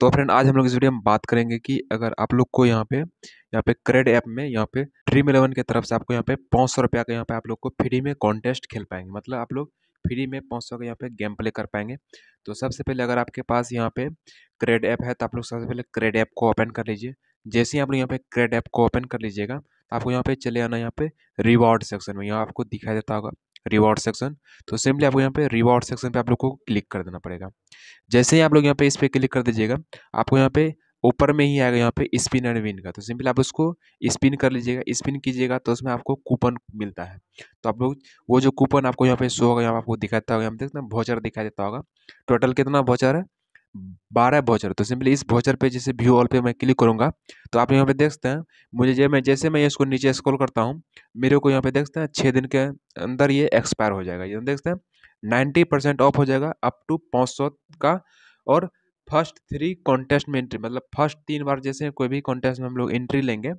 तो फ्रेंड आज हम लोग इस वीडियो में बात करेंगे कि अगर आप लोग को यहाँ पे यहाँ पे क्रेड ऐप में यहाँ पे ड्रीम इलेवन की तरफ से आपको यहाँ पे पाँच सौ रुपया का यहाँ पे आप लोग को फ्री में कॉन्टेस्ट खेल पाएंगे मतलब आप लोग फ्री में पाँच सौ का यहाँ पे गेम प्ले कर पाएंगे तो सबसे पहले अगर आपके पास यहाँ पे क्रेड ऐप है तो आप लोग सबसे पहले क्रेड ऐप को ओपन कर लीजिए जैसे ही आप लोग यहाँ पे क्रेड ऐप को ओपन कर लीजिएगा तो आपको यहाँ पे चले आना यहाँ पे रिवॉर्ड सेक्शन में यहाँ आपको दिखाई देता होगा रिवॉर्ड सेक्शन तो सिंपली आपको यहाँ पे रिवॉर्ड सेक्शन पे आप लोग को क्लिक कर देना पड़ेगा जैसे ही आप लोग यहाँ पे इस पर क्लिक कर दीजिएगा आपको यहाँ पे ऊपर में ही आएगा यहाँ पे स्पिन एंड विन का तो सिंपली आप उसको स्पिन कर लीजिएगा स्पिन कीजिएगा तो उसमें आपको कूपन मिलता है तो आप लोग वो जो कूपन आपको यहाँ पे शो होगा यहाँ आपको दिखाता होगा यहाँ पे देखना भोचर दिखाई देता होगा टोटल कितना भोचर है बारह भोचर तो सिंपली इस भोचर पे जैसे व्यू ऑल पे मैं क्लिक करूँगा तो आप यहाँ पे देख सकते हैं मुझे जब मैं जैसे मैं इसको नीचे स्क्रॉल करता हूँ मेरे को यहाँ पे देख सकते हैं छः दिन के अंदर ये एक्सपायर हो जाएगा ये देख सकते हैं नाइन्टी परसेंट ऑफ हो जाएगा अप टू पाँच सौ का और फर्स्ट थ्री कॉन्टेस्ट में एंट्री मतलब फर्स्ट तीन बार जैसे कोई भी कॉन्टेस्ट में हम लोग एंट्री लेंगे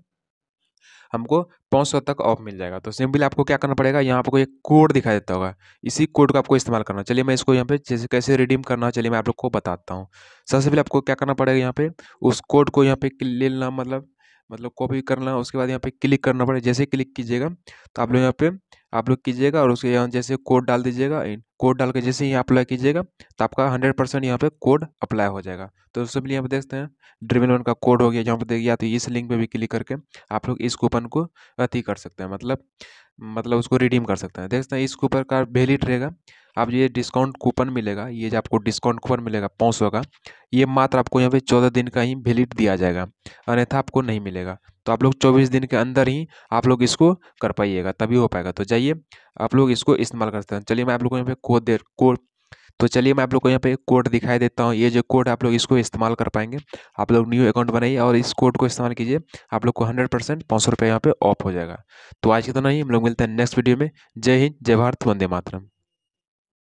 हमको पाँच सौ तक ऑफ मिल जाएगा तो सिंपली आपको क्या करना पड़ेगा यहाँ आपको एक कोड दिखा देता होगा इसी कोड का आपको इस्तेमाल करना चलिए मैं इसको यहाँ पे जैसे कैसे रिडीम करना चलिए मैं आप लोग को बताता हूँ सबसे पहले आपको क्या करना पड़ेगा यहाँ पे उस कोड को यहाँ पे लेना मतलब मतलब कॉपी करना उसके बाद यहाँ पे क्लिक करना पड़ेगा जैसे क्लिक कीजिएगा तो आप लोग यहाँ पे आप लोग कीजिएगा और उसके यहाँ जैसे कोड डाल दीजिएगा कोड डाल के जैसे ही अप्लाई कीजिएगा तो आपका हंड्रेड परसेंट यहाँ पे कोड अप्लाई हो जाएगा तो उससे भी यहाँ पर देखते हैं ड्रिमिल वन का कोड हो गया पर देख देखिए तो इस लिंक पे भी क्लिक करके आप लोग इस कूपन को अति कर सकते हैं मतलब मतलब उसको रिडीम कर सकते हैं देखते हैं इस कूपन का वैलिड रहेगा आप ये डिस्काउंट कूपन मिलेगा ये जो आपको डिस्काउंट कूपन मिलेगा पाँच का ये मात्र आपको यहाँ पे चौदह दिन का ही वैलिड दिया जाएगा अन्यथा आपको नहीं मिलेगा तो आप लोग चौबीस दिन के अंदर ही आप लोग इसको कर पाइएगा तभी हो पाएगा तो जाइए आप लोग इसको इस्तेमाल कर सकते हैं चलिए मैं आप लोग को यहाँ पे कोड दे कोड तो चलिए मैं आप लोग को यहाँ पे कोड दिखाई देता हूँ ये जो कोड आप लोग इसको इस्तेमाल कर पाएंगे आप लोग न्यू अकाउंट बनाइए और इस कोड को इस्तेमाल कीजिए आप लोग को हंड्रेड परसेंट पाँच सौ रुपये यहाँ पे ऑफ हो जाएगा तो आज के तो नहीं हम लोग मिलते हैं नेक्स्ट वीडियो में जय हिंद जय भारत वंदे मातरम